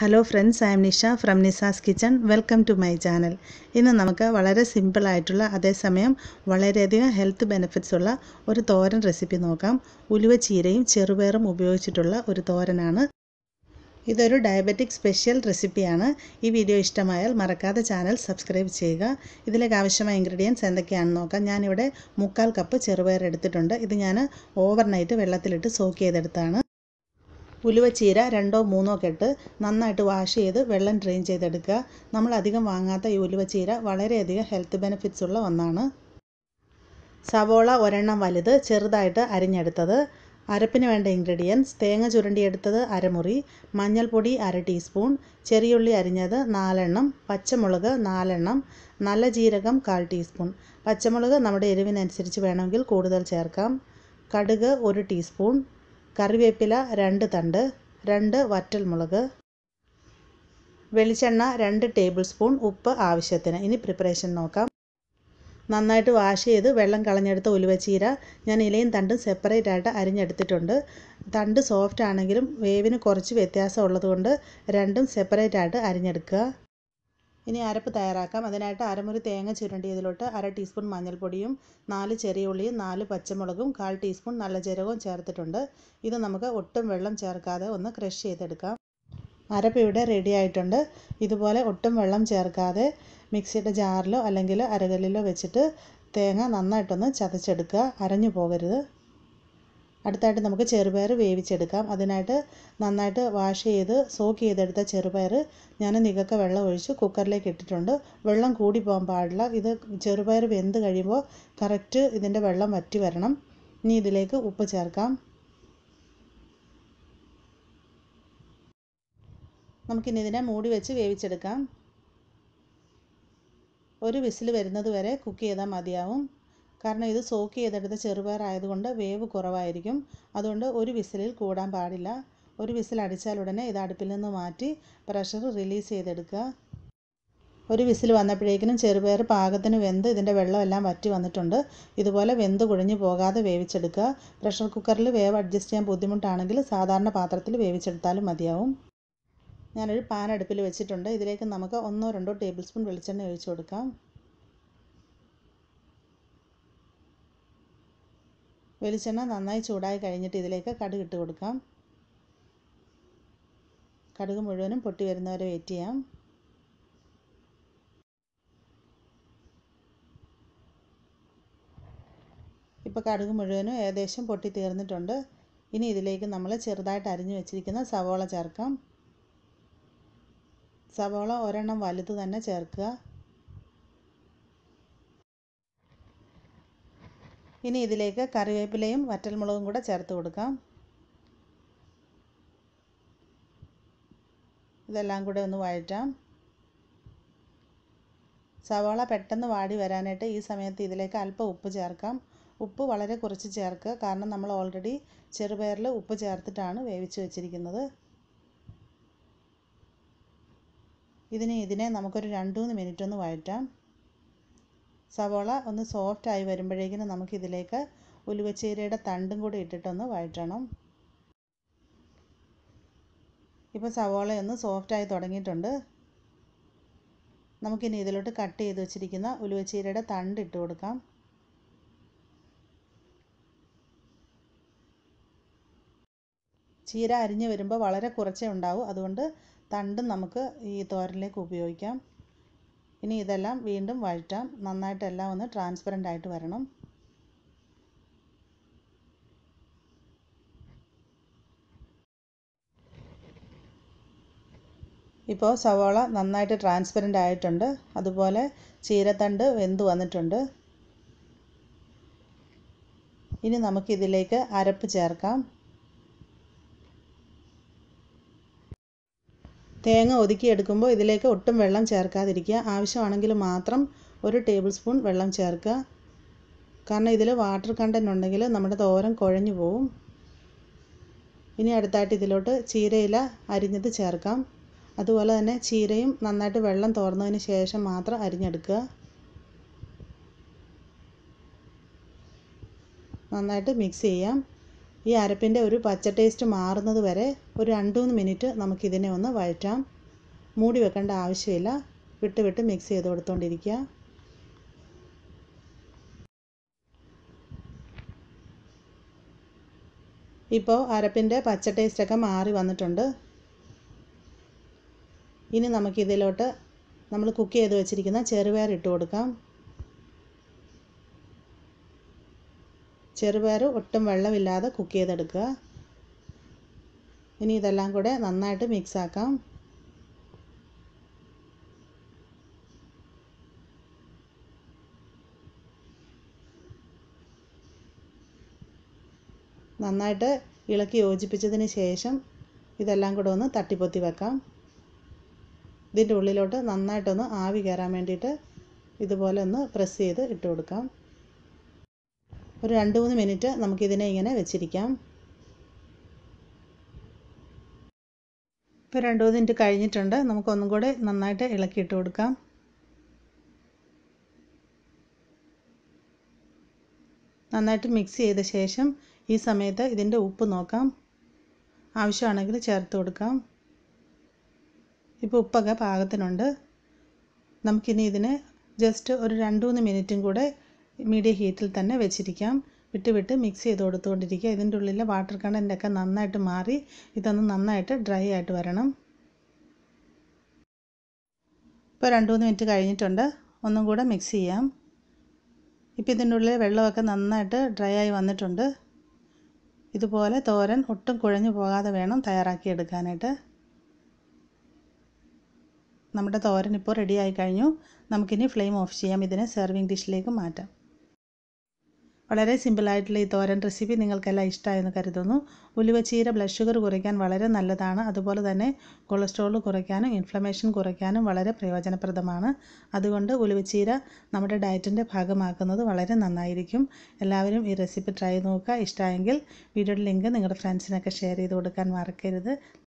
hello friends I am Nisha from Nisas kitchen welcome to my channel ഇന്ന് നമുക്ക് വളരെ സിമ്പിളായിട്ടുള്ള അതേസമയം വളരെയധികം ഹെൽത്ത് ബെനിഫിറ്റ്സ് ഉള്ള ഒരു തോരൻ റെസിപ്പി നോക്കാം ഉലുവ ചീരയും ചെറുപയറും ഉപയോഗിച്ചിട്ടുള്ള ഒരു തോരനാണ് ഇതൊരു ഡയബറ്റിക് സ്പെഷ്യൽ റെസിപ്പിയാണ് ഈ വീഡിയോ ഇഷ്ടമായാൽ മറക്കാതെ ചാനൽ സബ്സ്ക്രൈബ് ചെയ്യുക ഇതിലേക്ക് ആവശ്യമായ ഇൻഗ്രീഡിയൻസ് എന്തൊക്കെയാണെന്ന് നോക്കാം ഞാനിവിടെ മുക്കാൽ കപ്പ് ചെറുപയർ എടുത്തിട്ടുണ്ട് ഇത് ഞാൻ ഓവർനൈറ്റ് വെള്ളത്തിലിട്ട് സോക്ക് ചെയ്തെടുത്താണ് ഉലുവച്ചീര രണ്ടോ മൂന്നോ കെട്ട് നന്നായിട്ട് വാഷ് ചെയ്ത് വെള്ളം ഡ്രെയിൻ ചെയ്തെടുക്കുക നമ്മളധികം വാങ്ങാത്ത ഈ ഉലുവച്ചീര വളരെയധികം ഹെൽത്ത് ബെനിഫിറ്റ്സ് ഉള്ള ഒന്നാണ് സവോള ഒരെണ്ണം വലുത് ചെറുതായിട്ട് അരിഞ്ഞെടുത്തത് അരപ്പിന് വേണ്ട ഇൻഗ്രീഡിയൻസ് തേങ്ങ ചുരണ്ടിയെടുത്തത് അരമുറി മഞ്ഞൾപ്പൊടി അര ടീസ്പൂൺ ചെറിയുള്ളി അരിഞ്ഞത് നാലെണ്ണം പച്ചമുളക് നാലെണ്ണം നല്ല ജീരകം കാൽ ടീസ്പൂൺ പച്ചമുളക് നമ്മുടെ എരിവിനനുസരിച്ച് വേണമെങ്കിൽ കൂടുതൽ ചേർക്കാം കടുക് ഒരു ടീസ്പൂൺ കറിവേപ്പില രണ്ട് തണ്ട് രണ്ട് വറ്റൽമുളക് വെളിച്ചെണ്ണ രണ്ട് ടേബിൾ സ്പൂൺ ഉപ്പ് ആവശ്യത്തിന് ഇനി പ്രിപ്പറേഷൻ നോക്കാം നന്നായിട്ട് വാഷ് ചെയ്ത് വെള്ളം കളഞ്ഞെടുത്ത ഉലുവച്ചീര ഞാൻ ഇലയും തണ്ടും സെപ്പറേറ്റ് ആയിട്ട് അരിഞ്ഞെടുത്തിട്ടുണ്ട് തണ്ട് സോഫ്റ്റ് ആണെങ്കിലും വേവിന് കുറച്ച് വ്യത്യാസം ഉള്ളതുകൊണ്ട് രണ്ടും സെപ്പറേറ്റ് ആയിട്ട് അരിഞ്ഞെടുക്കുക ഇനി അരപ്പ് തയ്യാറാക്കാം അതിനായിട്ട് അരമുറി തേങ്ങ ചുരണ്ടിയതിലോട്ട് അര ടീസ്പൂൺ മഞ്ഞൾപ്പൊടിയും നാല് ചെറിയ ഉള്ളിയും നാല് പച്ചമുളകും കാൽ ടീസ്പൂൺ നല്ല ജീരകവും ചേർത്തിട്ടുണ്ട് ഇത് നമുക്ക് ഒട്ടും വെള്ളം ചേർക്കാതെ ഒന്ന് ക്രഷ് ചെയ്തെടുക്കാം അരപ്പ് ഇവിടെ റെഡി ആയിട്ടുണ്ട് ഇതുപോലെ ഒട്ടും വെള്ളം ചേർക്കാതെ മിക്സിയുടെ ജാറിലോ അല്ലെങ്കിൽ അരകല്ലിലോ വെച്ചിട്ട് തേങ്ങ നന്നായിട്ടൊന്ന് ചതച്ചെടുക്കുക അരഞ്ഞു പോകരുത് അടുത്തായിട്ട് നമുക്ക് ചെറുപയർ വേവിച്ചെടുക്കാം അതിനായിട്ട് നന്നായിട്ട് വാഷ് ചെയ്ത് സോക്ക് ചെയ്തെടുത്ത ചെറുപയർ ഞാൻ നികക്ക വെള്ളം ഒഴിച്ച് കുക്കറിലേക്ക് ഇട്ടിട്ടുണ്ട് വെള്ളം കൂടി പോകാൻ പാടില്ല ഇത് ചെറുപയർ വെന്ത് കഴിയുമ്പോൾ കറക്റ്റ് ഇതിൻ്റെ വെള്ളം വറ്റി വരണം ഇനി ഇതിലേക്ക് ഉപ്പ് ചേർക്കാം നമുക്കിനി ഇതിനെ മൂടി വെച്ച് വേവിച്ചെടുക്കാം ഒരു വിസിൽ വരുന്നത് വരെ കുക്ക് ചെയ്താൽ മതിയാവും കാരണം ഇത് സോക്ക് ചെയ്തെടുത്ത ചെറുപയർ ആയതുകൊണ്ട് വേവ് കുറവായിരിക്കും അതുകൊണ്ട് ഒരു വിസിലിൽ കൂടാൻ പാടില്ല ഒരു വിസിൽ അടിച്ചാൽ ഉടനെ ഇത് അടുപ്പിൽ നിന്ന് മാറ്റി പ്രഷർ റിലീസ് ചെയ്തെടുക്കുക ഒരു വിസിൽ വന്നപ്പോഴേക്കിനും ചെറുപയർ പാകത്തിന് വെന്ത് ഇതിൻ്റെ വെള്ളമെല്ലാം വറ്റി വന്നിട്ടുണ്ട് ഇതുപോലെ വെന്ത് കുഴഞ്ഞു പോകാതെ വേവിച്ചെടുക്കുക പ്രഷർ കുക്കറിൽ വേവ് അഡ്ജസ്റ്റ് ചെയ്യാൻ ബുദ്ധിമുട്ടാണെങ്കിൽ സാധാരണ പാത്രത്തിൽ വേവിച്ചെടുത്താലും മതിയാവും ഞാനൊരു പാൻ അടുപ്പിൽ വെച്ചിട്ടുണ്ട് ഇതിലേക്ക് നമുക്ക് ഒന്നോ രണ്ടോ ടേബിൾ സ്പൂൺ വെളിച്ചെണ്ണ ഒഴിച്ചു കൊടുക്കാം വെളിച്ചെണ്ണ നന്നായി ചൂടായി കഴിഞ്ഞിട്ട് ഇതിലേക്ക് കടുക് ഇട്ട് കൊടുക്കാം കടുക് മുഴുവനും പൊട്ടി വരുന്നവരെ വെയിറ്റ് ചെയ്യാം ഇപ്പോൾ കടുക് മുഴുവനും ഏകദേശം പൊട്ടി തീർന്നിട്ടുണ്ട് ഇനി ഇതിലേക്ക് നമ്മൾ ചെറുതായിട്ട് അരിഞ്ഞു വെച്ചിരിക്കുന്ന സവോള ചേർക്കാം സവോള ഒരെണ്ണം വലുത് തന്നെ ചേർക്കുക ഇനി ഇതിലേക്ക് കറിവേപ്പിലയും വറ്റൽമുളകും കൂടെ ചേർത്ത് കൊടുക്കാം ഇതെല്ലാം കൂടെ ഒന്ന് വഴറ്റാം സവാള പെട്ടെന്ന് വാടി വരാനായിട്ട് ഈ സമയത്ത് ഇതിലേക്ക് അല്പം ഉപ്പ് ചേർക്കാം ഉപ്പ് വളരെ കുറച്ച് ചേർക്കുക കാരണം നമ്മൾ ഓൾറെഡി ചെറുപയറിൽ ഉപ്പ് ചേർത്തിട്ടാണ് വേവിച്ച് വെച്ചിരിക്കുന്നത് ഇതിനെ ഇതിനെ നമുക്കൊരു രണ്ട് മൂന്ന് മിനിറ്റ് ഒന്ന് വഴറ്റാം സവോള ഒന്ന് സോഫ്റ്റായി വരുമ്പോഴേക്കിനും നമുക്കിതിലേക്ക് ഉലുവച്ചീരയുടെ തണ്ടും കൂടി ഇട്ടിട്ടൊന്ന് വഴറ്റണം ഇപ്പോൾ സവോള ഒന്ന് സോഫ്റ്റായി തുടങ്ങിയിട്ടുണ്ട് നമുക്കിനി ഇതിലോട്ട് കട്ട് ചെയ്ത് വെച്ചിരിക്കുന്ന ഉലുവച്ചീരയുടെ തണ്ട് ഇട്ട് കൊടുക്കാം ചീര അരിഞ്ഞ് വരുമ്പോൾ വളരെ കുറച്ചേ ഉണ്ടാവൂ അതുകൊണ്ട് തണ്ടും നമുക്ക് ഈ തോരനിലേക്ക് ഉപയോഗിക്കാം ഇനി ഇതെല്ലാം വീണ്ടും വഴറ്റാം നന്നായിട്ട് എല്ലാം ഒന്ന് ട്രാൻസ്പെറൻ്റ് ആയിട്ട് വരണം ഇപ്പോൾ സവാള നന്നായിട്ട് ട്രാൻസ്പെറൻ്റ് ആയിട്ടുണ്ട് അതുപോലെ ചീരത്തണ്ട് വെന്ത് വന്നിട്ടുണ്ട് ഇനി നമുക്കിതിലേക്ക് അരപ്പ് ചേർക്കാം തേങ്ങ ഒതുക്കിയെടുക്കുമ്പോൾ ഇതിലേക്ക് ഒട്ടും വെള്ളം ചേർക്കാതിരിക്കുക ആവശ്യമാണെങ്കിൽ മാത്രം ഒരു ടേബിൾ സ്പൂൺ വെള്ളം ചേർക്കുക കാരണം ഇതിൽ വാട്ടർ കണ്ടൻറ് ഉണ്ടെങ്കിൽ നമ്മുടെ തോരൻ കുഴഞ്ഞു പോവും ഇനി അടുത്തായിട്ട് ഇതിലോട്ട് ചീരയില അരിഞ്ഞത് ചേർക്കാം അതുപോലെ തന്നെ ചീരയും നന്നായിട്ട് വെള്ളം തോർന്നതിന് ശേഷം മാത്രം അരിഞ്ഞെടുക്കുക നന്നായിട്ട് മിക്സ് ചെയ്യാം ഈ അരപ്പിൻ്റെ ഒരു പച്ച ടേസ്റ്റ് മാറുന്നത് വരെ ഒരു രണ്ട് മൂന്ന് മിനിറ്റ് നമുക്കിതിനെ ഒന്ന് വഴറ്റാം മൂടി വെക്കേണ്ട ആവശ്യമില്ല വിട്ട് വിട്ട് മിക്സ് ചെയ്ത് കൊടുത്തോണ്ടിരിക്കുക ഇപ്പോൾ അരപ്പിൻ്റെ പച്ച ടേസ്റ്റൊക്കെ മാറി വന്നിട്ടുണ്ട് ഇനി നമുക്കിതിലോട്ട് നമ്മൾ കുക്ക് ചെയ്ത് വെച്ചിരിക്കുന്ന ചെറുപയർ ഇട്ട് കൊടുക്കാം ചെറുപയർ ഒട്ടും വെള്ളമില്ലാതെ കുക്ക് ചെയ്തെടുക്കുക ഇനി ഇതെല്ലാം കൂടെ നന്നായിട്ട് മിക്സ് ആക്കാം നന്നായിട്ട് ഇളക്കി യോജിപ്പിച്ചതിന് ശേഷം ഇതെല്ലാം കൂടെ ഒന്ന് തട്ടിപ്പൊത്തി വെക്കാം ഇതിൻ്റെ ഉള്ളിലോട്ട് നന്നായിട്ടൊന്ന് ആവി കയറാൻ വേണ്ടിയിട്ട് ഇതുപോലെ ഒന്ന് പ്രസ് ചെയ്ത് ഇട്ട് കൊടുക്കാം ഒരു രണ്ട് മൂന്ന് മിനിറ്റ് നമുക്കിതിനെ ഇങ്ങനെ വെച്ചിരിക്കാം ഇപ്പോൾ രണ്ട് മൂന്ന് മിനിറ്റ് കഴിഞ്ഞിട്ടുണ്ട് നമുക്കൊന്നും കൂടെ നന്നായിട്ട് ഇളക്കിയിട്ട് കൊടുക്കാം നന്നായിട്ട് മിക്സ് ചെയ്ത ശേഷം ഈ സമയത്ത് ഇതിൻ്റെ ഉപ്പ് നോക്കാം ആവശ്യമാണെങ്കിൽ ചേർത്ത് കൊടുക്കാം ഇപ്പോൾ ഉപ്പൊക്കെ പാകത്തിനുണ്ട് നമുക്കിനി ഇതിനെ ജസ്റ്റ് ഒരു രണ്ട് മൂന്ന് മിനിറ്റും കൂടെ മീഡിയം ഹീറ്റിൽ തന്നെ വെച്ചിരിക്കാം വിട്ട് വിട്ട് മിക്സ് ചെയ്ത് കൊടുത്തുകൊണ്ടിരിക്കുക ഇതിൻ്റെ ഉള്ളിലെ വാട്ടർ കണ്ടൻ്റൊക്കെ നന്നായിട്ട് മാറി ഇതൊന്ന് നന്നായിട്ട് ഡ്രൈ ആയിട്ട് വരണം ഇപ്പോൾ രണ്ട് മൂന്ന് മിനിറ്റ് കഴിഞ്ഞിട്ടുണ്ട് ഒന്നും കൂടെ മിക്സ് ചെയ്യാം ഇപ്പോൾ ഇതിൻ്റെ ഉള്ളിൽ വെള്ളമൊക്കെ നന്നായിട്ട് ഡ്രൈ ആയി വന്നിട്ടുണ്ട് ഇതുപോലെ തോരൻ ഒട്ടും കുഴഞ്ഞു പോകാതെ വേണം തയ്യാറാക്കി എടുക്കാനായിട്ട് നമ്മുടെ തോരൻ ഇപ്പോൾ റെഡി ആയി കഴിഞ്ഞു നമുക്കിനി ഫ്ലെയിം ഓഫ് ചെയ്യാം ഇതിനെ സെർവിങ് ഡിഷിലേക്ക് മാറ്റാം വളരെ സിമ്പിളായിട്ടുള്ള ഈ തോരൻ റെസിപ്പി നിങ്ങൾക്കെല്ലാം ഇഷ്ടമായെന്ന് കരുതുന്നു ഉലുവച്ചീര ബ്ലഡ് ഷുഗർ കുറയ്ക്കാൻ വളരെ നല്ലതാണ് അതുപോലെ തന്നെ കൊളസ്ട്രോൾ കുറയ്ക്കാനും ഇൻഫ്ലമേഷൻ കുറയ്ക്കാനും വളരെ പ്രയോജനപ്രദമാണ് അതുകൊണ്ട് ഉലുവച്ചീര നമ്മുടെ ഡയറ്റിൻ്റെ ഭാഗമാക്കുന്നത് വളരെ നന്നായിരിക്കും എല്ലാവരും ഈ റെസിപ്പി ട്രൈ നോക്കുക ഇഷ്ടമായെങ്കിൽ വീഡിയോയുടെ ലിങ്ക് നിങ്ങളുടെ ഫ്രണ്ട്സിനൊക്കെ ഷെയർ ചെയ്ത് കൊടുക്കാൻ മറക്കരുത്